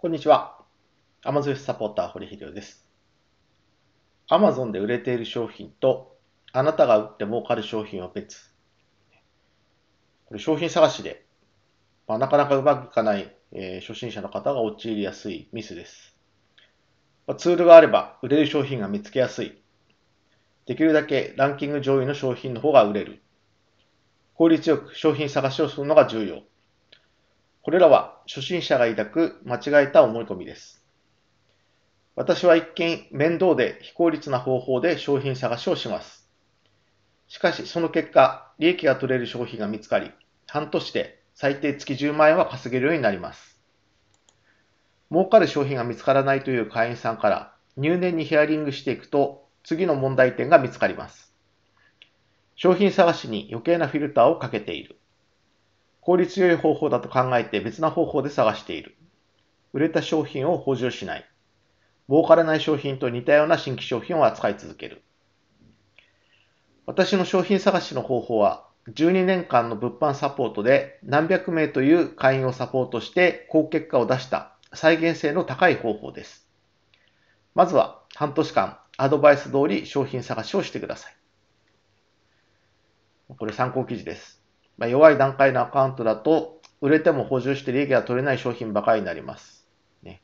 こんにちは。アマゾンサポーター、堀秀夫です。アマゾンで売れている商品と、あなたが売って儲かる商品は別。これ商品探しで、まあ、なかなかうまくいかない、えー、初心者の方が陥りやすいミスです。まあ、ツールがあれば、売れる商品が見つけやすい。できるだけランキング上位の商品の方が売れる。効率よく商品探しをするのが重要。これらは初心者が抱く間違えた思い込みです。私は一見面倒で非効率な方法で商品探しをします。しかしその結果、利益が取れる商品が見つかり、半年で最低月10万円は稼げるようになります。儲かる商品が見つからないという会員さんから入念にヒアリングしていくと次の問題点が見つかります。商品探しに余計なフィルターをかけている。効率良い方法だと考えて別な方法で探している。売れた商品を補充しない。儲からない商品と似たような新規商品を扱い続ける。私の商品探しの方法は、12年間の物販サポートで何百名という会員をサポートして高結果を出した再現性の高い方法です。まずは半年間アドバイス通り商品探しをしてください。これ参考記事です。まあ、弱い段階のアカウントだと、売れても補充して利益が取れない商品ばかりになります。ね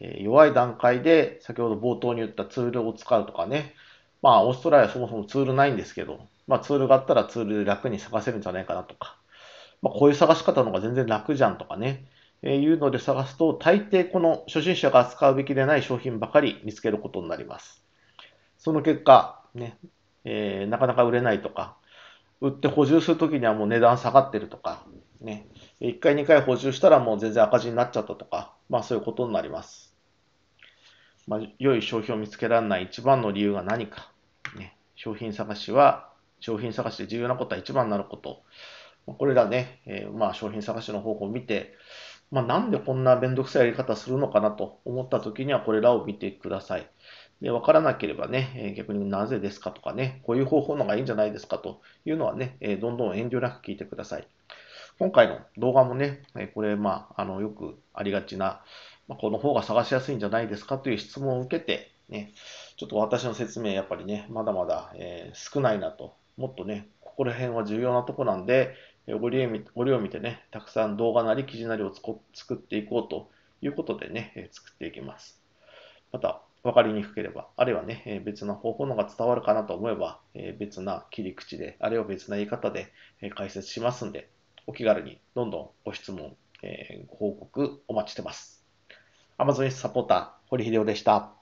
えー、弱い段階で、先ほど冒頭に言ったツールを使うとかね、まあ、オーストラリアはそもそもツールないんですけど、まあ、ツールがあったらツールで楽に探せるんじゃないかなとか、まあ、こういう探し方の方が全然楽じゃんとかね、えー、いうので探すと、大抵この初心者が扱うべきでない商品ばかり見つけることになります。その結果、ね、えー、なかなか売れないとか、売って補充するときにはもう値段下がってるとか、ね、1回2回補充したらもう全然赤字になっちゃったとか、まあそういうことになります。まあ、良い商品を見つけられない一番の理由が何か、ね、商品探しは、商品探しで重要なことは一番になること。これらね、えー、まあ商品探しの方法を見て、まあ、なんでこんなめんどくさいやり方するのかなと思った時にはこれらを見てください。で、わからなければね、逆になぜですかとかね、こういう方法の方がいいんじゃないですかというのはね、どんどん遠慮なく聞いてください。今回の動画もね、これ、まあ、あの、よくありがちな、まあ、この方が探しやすいんじゃないですかという質問を受けて、ね、ちょっと私の説明、やっぱりね、まだまだ、えー、少ないなと、もっとね、ここら辺は重要なとこなんで、折を見を見てね、たくさん動画なり記事なりを作っていこうということでね、作っていきます。また、分かりにくければ、あるいはね、別の方法のが伝わるかなと思えば、別な切り口で、あるいは別な言い方で解説しますんで、お気軽にどんどんご質問、ご報告お待ちしてます。Amazon サポーター、堀秀夫でした。